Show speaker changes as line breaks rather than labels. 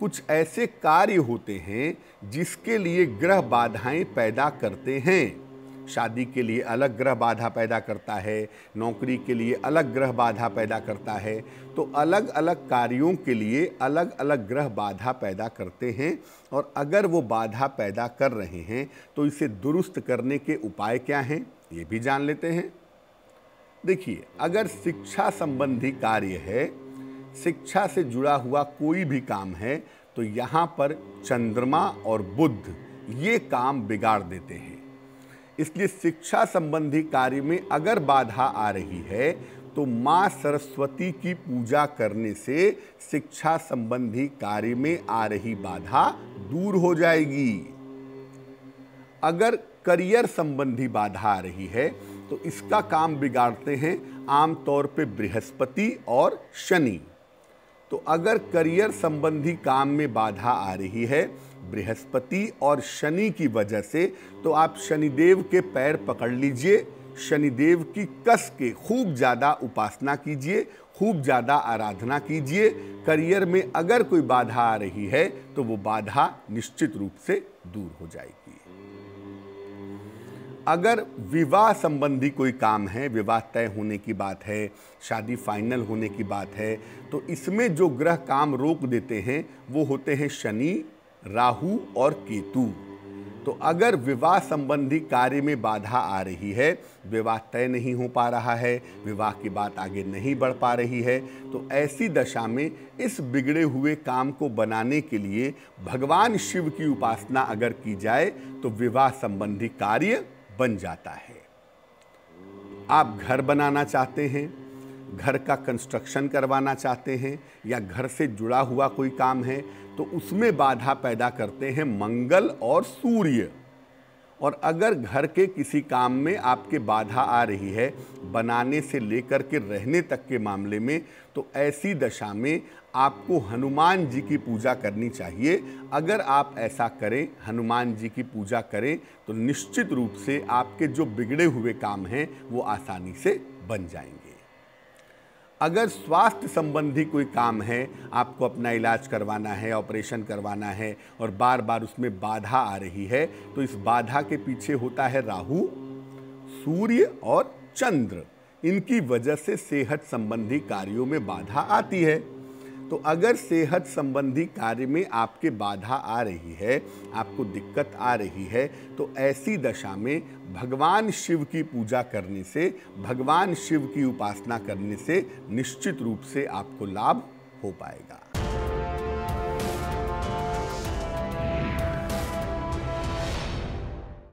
कुछ ऐसे कार्य होते हैं जिसके लिए ग्रह बाधाएं पैदा करते हैं शादी के लिए अलग ग्रह बाधा पैदा करता है नौकरी के लिए अलग ग्रह बाधा पैदा करता है तो अलग अलग कार्यों के लिए अलग अलग ग्रह बाधा पैदा करते हैं और अगर वो बाधा पैदा कर रहे हैं तो इसे दुरुस्त करने के उपाय क्या हैं ये भी जान लेते हैं देखिए अगर शिक्षा संबंधी कार्य है शिक्षा से जुड़ा हुआ कोई भी काम है तो यहाँ पर चंद्रमा और बुद्ध ये काम बिगाड़ देते हैं इसलिए शिक्षा संबंधी कार्य में अगर बाधा आ रही है तो माँ सरस्वती की पूजा करने से शिक्षा संबंधी कार्य में आ रही बाधा दूर हो जाएगी अगर करियर संबंधी बाधा आ रही है तो इसका काम बिगाड़ते हैं आमतौर पर बृहस्पति और शनि तो अगर करियर संबंधी काम में बाधा आ रही है बृहस्पति और शनि की वजह से तो आप शनिदेव के पैर पकड़ लीजिए शनिदेव की कस के खूब ज़्यादा उपासना कीजिए खूब ज़्यादा आराधना कीजिए करियर में अगर कोई बाधा आ रही है तो वो बाधा निश्चित रूप से दूर हो जाएगी अगर विवाह संबंधी कोई काम है विवाह तय होने की बात है शादी फाइनल होने की बात है तो इसमें जो ग्रह काम रोक देते हैं वो होते हैं शनि राहु और केतु तो अगर विवाह संबंधी कार्य में बाधा आ रही है विवाह तय नहीं हो पा रहा है विवाह की बात आगे नहीं बढ़ पा रही है तो ऐसी दशा में इस बिगड़े हुए काम को बनाने के लिए भगवान शिव की उपासना अगर की जाए तो विवाह संबंधी कार्य बन जाता है आप घर बनाना चाहते हैं घर का कंस्ट्रक्शन करवाना चाहते हैं या घर से जुड़ा हुआ कोई काम है तो उसमें बाधा पैदा करते हैं मंगल और सूर्य और अगर घर के किसी काम में आपके बाधा आ रही है बनाने से लेकर के रहने तक के मामले में तो ऐसी दशा में आपको हनुमान जी की पूजा करनी चाहिए अगर आप ऐसा करें हनुमान जी की पूजा करें तो निश्चित रूप से आपके जो बिगड़े हुए काम हैं वो आसानी से बन जाएंगे अगर स्वास्थ्य संबंधी कोई काम है आपको अपना इलाज करवाना है ऑपरेशन करवाना है और बार बार उसमें बाधा आ रही है तो इस बाधा के पीछे होता है राहु सूर्य और चंद्र इनकी वजह से सेहत संबंधी कार्यों में बाधा आती है तो अगर सेहत संबंधी कार्य में आपके बाधा आ रही है आपको दिक्कत आ रही है तो ऐसी दशा में भगवान शिव की पूजा करने से भगवान शिव की उपासना करने से निश्चित रूप से आपको लाभ हो पाएगा